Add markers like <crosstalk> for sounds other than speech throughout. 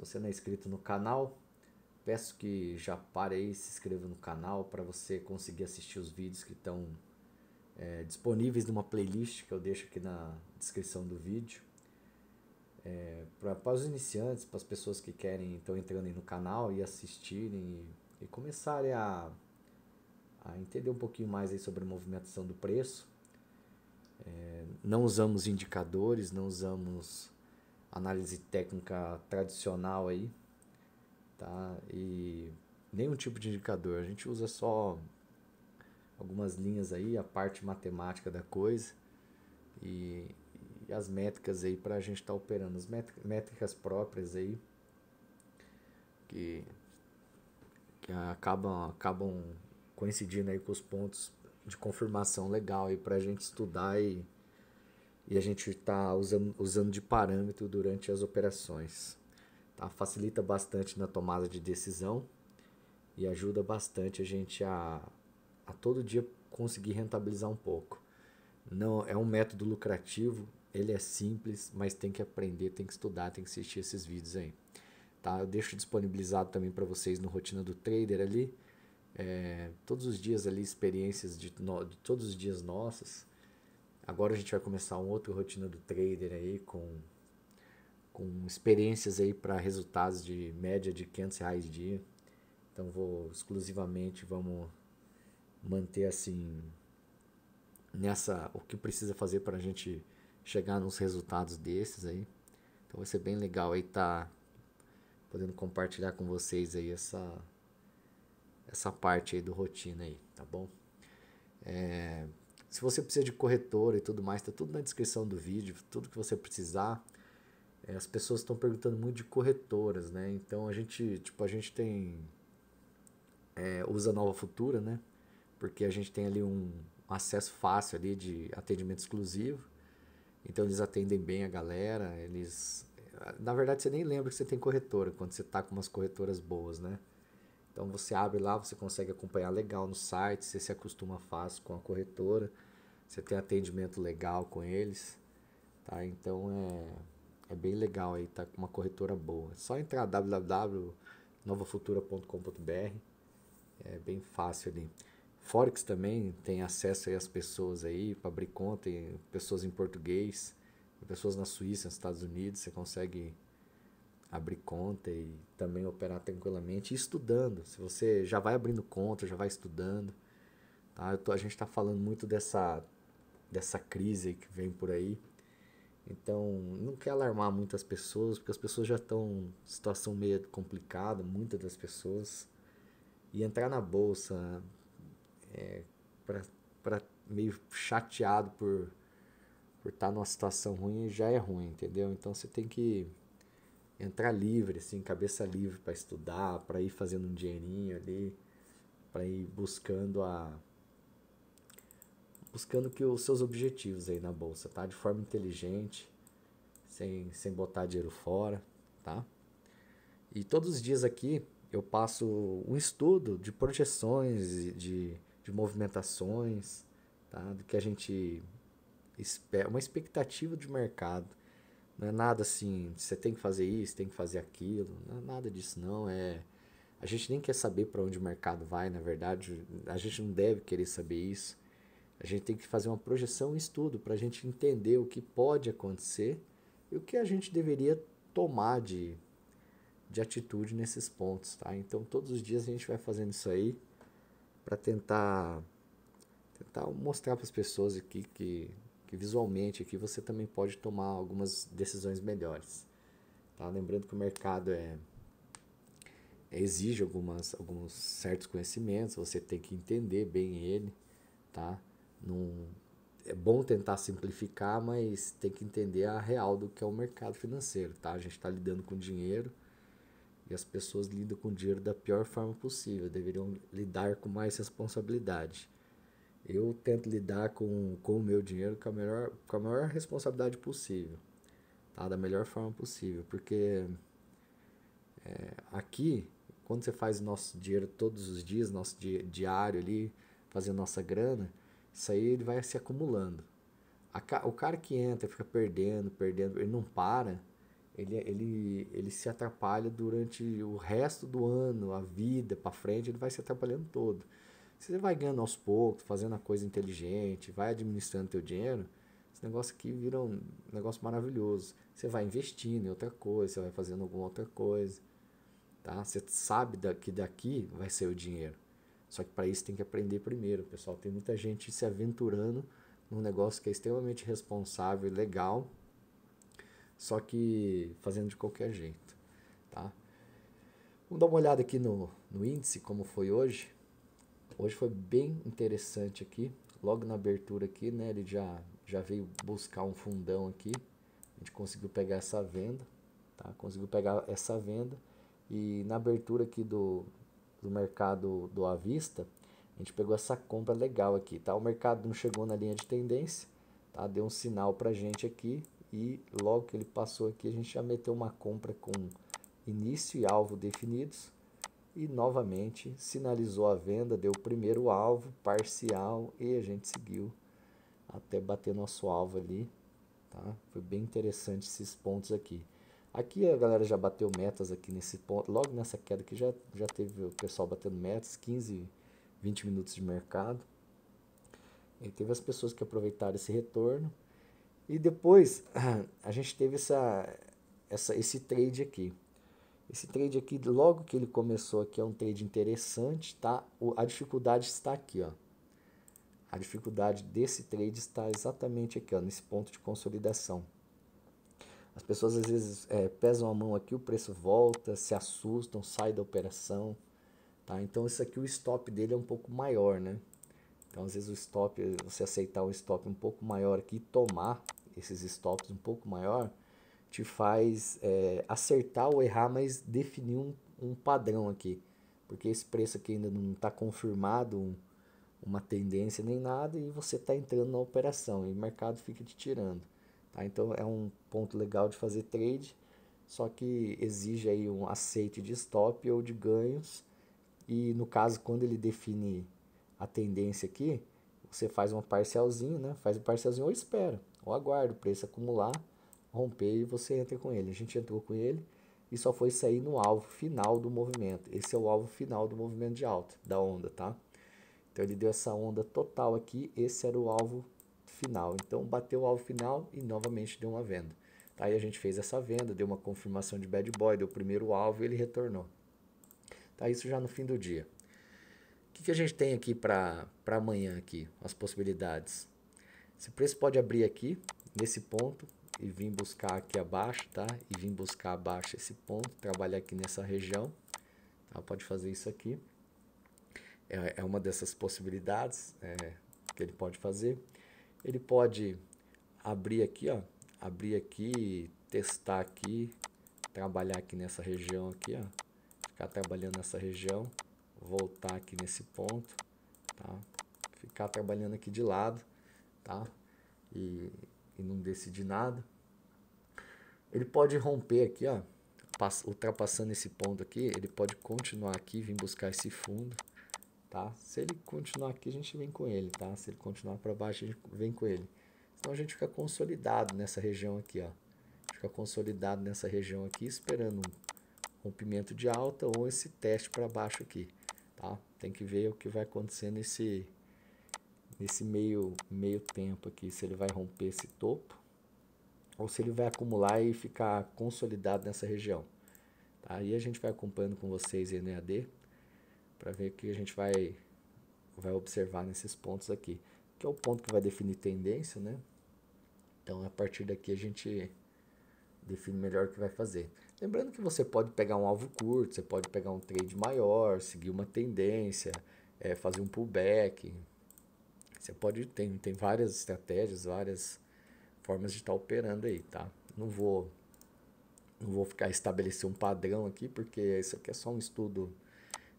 Se você não é inscrito no canal, peço que já pare aí, se inscreva no canal para você conseguir assistir os vídeos que estão é, disponíveis numa playlist que eu deixo aqui na descrição do vídeo. É, para os iniciantes, para as pessoas que querem estão entrando aí no canal e assistirem e, e começarem a, a, entender um pouquinho mais aí sobre a movimentação do preço. É, não usamos indicadores, não usamos análise técnica tradicional aí, tá? E nenhum tipo de indicador, a gente usa só algumas linhas aí, a parte matemática da coisa e, e as métricas aí para a gente estar tá operando, as métricas próprias aí que, que acabam, acabam coincidindo aí com os pontos de confirmação legal aí para a gente estudar e e a gente está usando, usando de parâmetro durante as operações. Tá? Facilita bastante na tomada de decisão e ajuda bastante a gente a, a todo dia conseguir rentabilizar um pouco. Não é um método lucrativo, ele é simples, mas tem que aprender, tem que estudar, tem que assistir esses vídeos aí. Tá? Eu deixo disponibilizado também para vocês no Rotina do Trader ali. É, todos os dias ali experiências de, no, de todos os dias nossas Agora a gente vai começar um outro rotina do trader aí com, com experiências aí para resultados de média de 500 reais dia. Então vou exclusivamente vamos manter assim nessa o que precisa fazer para a gente chegar nos resultados desses aí. Então vai ser bem legal aí tá podendo compartilhar com vocês aí essa essa parte aí do rotina aí, tá bom? É, se você precisa de corretora e tudo mais, tá tudo na descrição do vídeo, tudo que você precisar. É, as pessoas estão perguntando muito de corretoras, né? Então a gente, tipo, a gente tem é, usa Nova Futura, né? Porque a gente tem ali um acesso fácil ali de atendimento exclusivo. Então eles atendem bem a galera, eles na verdade você nem lembra que você tem corretora quando você tá com umas corretoras boas, né? Então você abre lá, você consegue acompanhar legal no site, você se acostuma fácil com a corretora, você tem atendimento legal com eles, tá? Então é, é bem legal aí, tá com uma corretora boa. É só entrar www.novafutura.com.br, é bem fácil ali. Forex também tem acesso aí às pessoas aí para abrir conta, tem pessoas em português, pessoas na Suíça, nos Estados Unidos, você consegue abrir conta e também operar tranquilamente, estudando. Se você já vai abrindo conta, já vai estudando, tá? Tô, a gente está falando muito dessa dessa crise que vem por aí. Então, não quer alarmar muitas pessoas, porque as pessoas já estão em situação meio complicada, muitas das pessoas. E entrar na bolsa é, para meio chateado por por estar tá numa situação ruim já é ruim, entendeu? Então você tem que entrar livre, assim, cabeça livre para estudar, para ir fazendo um dinheirinho ali, para ir buscando a buscando que os seus objetivos aí na bolsa, tá? De forma inteligente, sem, sem botar dinheiro fora, tá? E todos os dias aqui eu passo um estudo de projeções, de, de movimentações, tá? Do que a gente espera, uma expectativa de mercado não é nada assim, você tem que fazer isso, tem que fazer aquilo. Não é nada disso, não. É, a gente nem quer saber para onde o mercado vai, na verdade. A gente não deve querer saber isso. A gente tem que fazer uma projeção, um estudo, para a gente entender o que pode acontecer e o que a gente deveria tomar de, de atitude nesses pontos, tá? Então, todos os dias a gente vai fazendo isso aí para tentar tentar mostrar para as pessoas aqui que que visualmente aqui você também pode tomar algumas decisões melhores. Tá? Lembrando que o mercado é, exige algumas, alguns certos conhecimentos, você tem que entender bem ele. Tá? Num, é bom tentar simplificar, mas tem que entender a real do que é o mercado financeiro. Tá? A gente está lidando com dinheiro e as pessoas lidam com dinheiro da pior forma possível, deveriam lidar com mais responsabilidade. Eu tento lidar com, com o meu dinheiro com a, melhor, com a maior responsabilidade possível, tá? da melhor forma possível, porque é, aqui, quando você faz nosso dinheiro todos os dias, nosso di diário ali, fazendo nossa grana, isso aí vai se acumulando. Ca o cara que entra fica perdendo, perdendo, ele não para, ele, ele, ele se atrapalha durante o resto do ano, a vida para frente, ele vai se atrapalhando todo. Você vai ganhando aos poucos, fazendo a coisa inteligente, vai administrando teu dinheiro, esse negócio aqui vira um negócio maravilhoso. Você vai investindo em outra coisa, você vai fazendo alguma outra coisa, tá? Você sabe que daqui vai ser o dinheiro. Só que para isso tem que aprender primeiro, pessoal. Tem muita gente se aventurando num negócio que é extremamente responsável e legal, só que fazendo de qualquer jeito, tá? Vamos dar uma olhada aqui no, no índice, como foi hoje. Hoje foi bem interessante aqui. Logo na abertura aqui, né? Ele já, já veio buscar um fundão aqui. A gente conseguiu pegar essa venda, tá? Conseguiu pegar essa venda. E na abertura aqui do, do mercado do à vista, a gente pegou essa compra legal aqui, tá? O mercado não chegou na linha de tendência, tá? Deu um sinal pra gente aqui e logo que ele passou aqui, a gente já meteu uma compra com início e alvo definidos e novamente sinalizou a venda, deu o primeiro alvo parcial e a gente seguiu até bater nosso alvo ali, tá? Foi bem interessante esses pontos aqui. Aqui a galera já bateu metas aqui nesse ponto, logo nessa queda aqui já, já teve o pessoal batendo metas, 15, 20 minutos de mercado. E teve as pessoas que aproveitaram esse retorno. E depois <clears throat> a gente teve essa, essa, esse trade aqui. Esse trade aqui, logo que ele começou aqui, é um trade interessante, tá? A dificuldade está aqui, ó. A dificuldade desse trade está exatamente aqui, ó, nesse ponto de consolidação. As pessoas às vezes é, pesam a mão aqui, o preço volta, se assustam, sai da operação, tá? Então isso aqui, o stop dele é um pouco maior, né? Então às vezes o stop, você aceitar um stop um pouco maior aqui, tomar esses stops um pouco maior, te faz é, acertar ou errar, mas definir um, um padrão aqui. Porque esse preço aqui ainda não está confirmado, um, uma tendência nem nada, e você está entrando na operação e o mercado fica te tirando. Tá? Então é um ponto legal de fazer trade, só que exige aí um aceite de stop ou de ganhos. E no caso, quando ele define a tendência aqui, você faz uma parcialzinha, né? Faz um parcialzinho ou espera, ou aguarda o preço acumular romper e você entra com ele. A gente entrou com ele e só foi sair no alvo final do movimento. Esse é o alvo final do movimento de alta, da onda, tá? Então ele deu essa onda total aqui, esse era o alvo final. Então bateu o alvo final e novamente deu uma venda. Aí a gente fez essa venda, deu uma confirmação de bad boy, deu o primeiro alvo e ele retornou. Tá isso já no fim do dia. O que, que a gente tem aqui para amanhã aqui? As possibilidades. Esse preço pode abrir aqui, nesse ponto, e vim buscar aqui abaixo, tá? E vim buscar abaixo esse ponto, trabalhar aqui nessa região, tá? Pode fazer isso aqui. É, é uma dessas possibilidades é, que ele pode fazer. Ele pode abrir aqui, ó, abrir aqui, testar aqui, trabalhar aqui nessa região aqui, ó, ficar trabalhando nessa região, voltar aqui nesse ponto, tá? Ficar trabalhando aqui de lado, tá? E, e não decidir nada. Ele pode romper aqui, ó, ultrapassando esse ponto aqui, ele pode continuar aqui, vir buscar esse fundo, tá? Se ele continuar aqui, a gente vem com ele, tá? Se ele continuar para baixo, a gente vem com ele. Então a gente fica consolidado nessa região aqui, ó. Fica consolidado nessa região aqui, esperando um rompimento de alta ou esse teste para baixo aqui, tá? Tem que ver o que vai acontecer nesse nesse meio meio tempo aqui, se ele vai romper esse topo ou se ele vai acumular e ficar consolidado nessa região. Tá? Aí tá? a gente vai acompanhando com vocês aí no EAD para ver o que a gente vai, vai observar nesses pontos aqui, que é o ponto que vai definir tendência, né? Então a partir daqui a gente define melhor o que vai fazer. Lembrando que você pode pegar um alvo curto, você pode pegar um trade maior, seguir uma tendência, é, fazer um pullback. Você pode, tem, tem várias estratégias, várias formas de estar operando aí, tá? Não vou, não vou ficar estabelecer um padrão aqui, porque isso aqui é só um estudo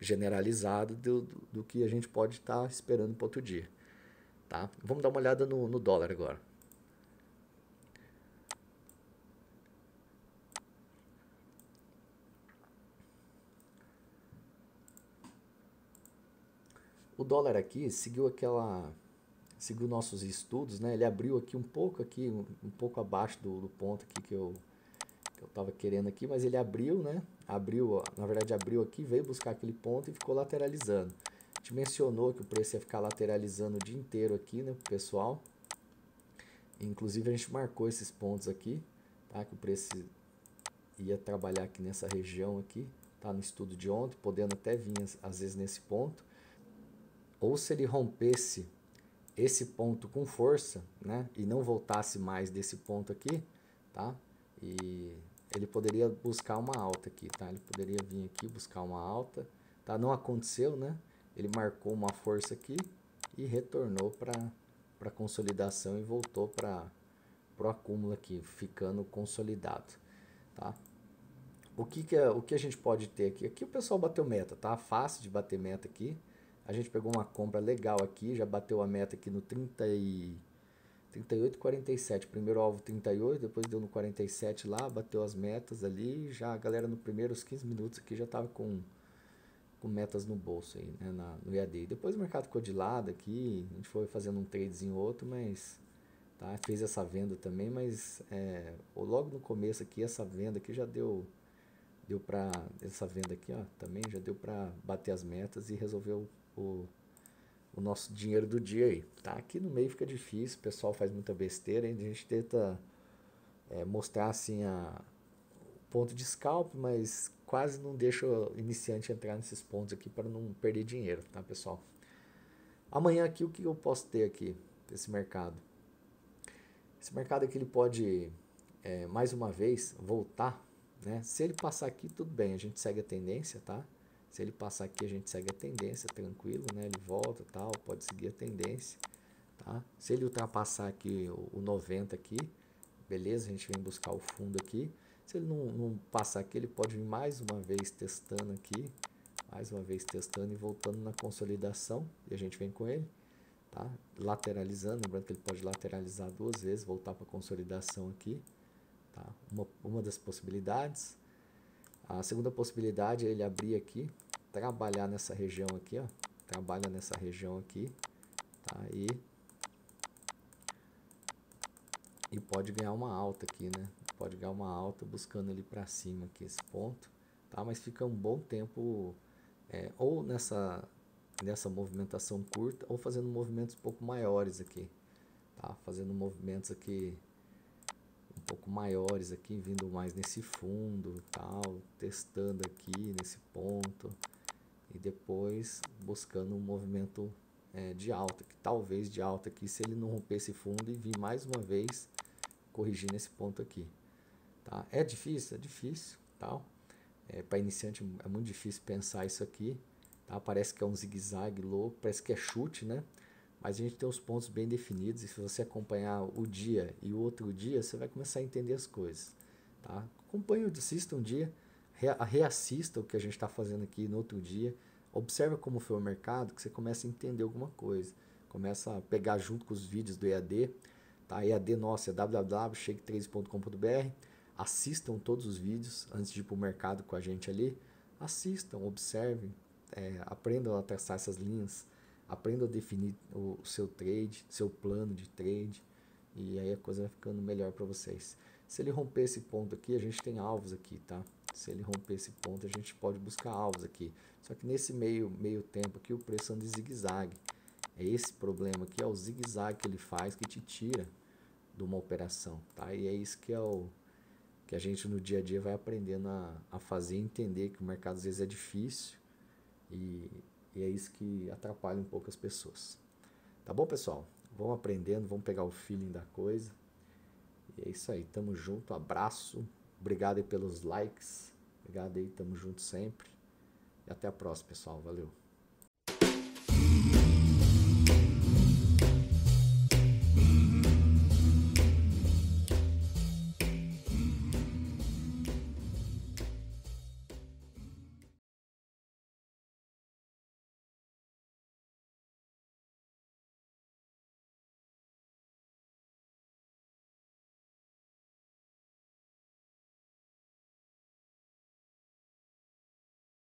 generalizado do, do, do que a gente pode estar tá esperando para outro dia, tá? Vamos dar uma olhada no, no dólar agora. O dólar aqui seguiu aquela seguiu nossos estudos, né? Ele abriu aqui um pouco aqui, um, um pouco abaixo do, do ponto aqui que eu que eu estava querendo aqui, mas ele abriu, né? Abriu, ó, na verdade abriu aqui, veio buscar aquele ponto e ficou lateralizando. A gente mencionou que o preço ia ficar lateralizando o dia inteiro aqui, né, pessoal? Inclusive a gente marcou esses pontos aqui, tá? Que o preço ia trabalhar aqui nessa região aqui, tá? No estudo de ontem, podendo até vir às vezes nesse ponto. Ou se ele rompesse esse ponto com força, né? E não voltasse mais desse ponto aqui, tá? E ele poderia buscar uma alta aqui, tá? Ele poderia vir aqui buscar uma alta, tá? Não aconteceu, né? Ele marcou uma força aqui e retornou para para consolidação e voltou para o acúmulo aqui, ficando consolidado, tá? O que que é, o que a gente pode ter aqui? Aqui o pessoal bateu meta, tá? Fácil de bater meta aqui. A gente pegou uma compra legal aqui, já bateu a meta aqui no 30 e 38 47. Primeiro alvo 38, depois deu no 47 lá, bateu as metas ali, já a galera no primeiros 15 minutos aqui já tava com com metas no bolso aí, né, na, no EAD Depois o mercado ficou de lado aqui, a gente foi fazendo um tradezinho outro, mas tá, fez essa venda também, mas é, logo no começo aqui essa venda aqui já deu deu para essa venda aqui, ó, também já deu para bater as metas e resolveu o, o nosso dinheiro do dia aí. Tá? Aqui no meio fica difícil, o pessoal faz muita besteira, hein? a gente tenta é, mostrar assim a ponto de scalp, mas quase não deixa o iniciante entrar nesses pontos aqui para não perder dinheiro, tá pessoal? Amanhã aqui o que eu posso ter aqui esse mercado? Esse mercado aqui ele pode é, mais uma vez voltar, né? Se ele passar aqui tudo bem, a gente segue a tendência, tá? Se ele passar aqui, a gente segue a tendência, tranquilo, né? Ele volta tal, pode seguir a tendência, tá? Se ele ultrapassar aqui o, 90 aqui, beleza? A gente vem buscar o fundo aqui. Se ele não, não passar aqui, ele pode vir mais uma vez testando aqui, mais uma vez testando e voltando na consolidação, e a gente vem com ele, tá? Lateralizando, lembrando que ele pode lateralizar duas vezes, voltar para consolidação aqui, tá? Uma, uma das possibilidades, a segunda possibilidade é ele abrir aqui, trabalhar nessa região aqui, ó. Trabalha nessa região aqui, tá? E, e pode ganhar uma alta aqui, né? Pode ganhar uma alta buscando ali para cima aqui esse ponto, tá? Mas fica um bom tempo é, ou nessa, nessa movimentação curta ou fazendo movimentos um pouco maiores aqui, tá? Fazendo movimentos aqui pouco maiores aqui, vindo mais nesse fundo tal, testando aqui nesse ponto e depois buscando um movimento é, de alta, que talvez de alta aqui, se ele não romper esse fundo e vir mais uma vez corrigir nesse ponto aqui. Tá? É difícil? É difícil. Tal. É, Para iniciante é muito difícil pensar isso aqui. Tá? Parece que é um zigue-zague louco, parece que é chute, né? mas a gente tem os pontos bem definidos e se você acompanhar o dia e o outro dia, você vai começar a entender as coisas. Tá? Acompanhe o um dia, reassista o que a gente está fazendo aqui no outro dia, observa como foi o mercado, que você começa a entender alguma coisa, começa a pegar junto com os vídeos do EAD, tá? EAD nosso é www.shake3.com.br, assistam todos os vídeos antes de ir para o mercado com a gente ali, assistam, observem, é, aprendam a traçar essas linhas, aprenda a definir o seu trade, seu plano de trade, e aí a coisa vai ficando melhor para vocês. Se ele romper esse ponto aqui, a gente tem alvos aqui, tá? Se ele romper esse ponto, a gente pode buscar alvos aqui. Só que nesse meio, meio tempo aqui, o preço anda em zigue-zague. É esse problema aqui, é o zigue-zague que ele faz que te tira de uma operação, tá? E é isso que é o que a gente no dia a dia vai aprendendo a, a fazer, entender que o mercado às vezes é difícil e e é isso que atrapalha um pouco as pessoas. Tá bom, pessoal? Vão aprendendo, vão pegar o feeling da coisa. E é isso aí. Tamo junto. Abraço. Obrigado aí pelos likes. Obrigado aí. Tamo junto sempre. E até a próxima, pessoal. Valeu.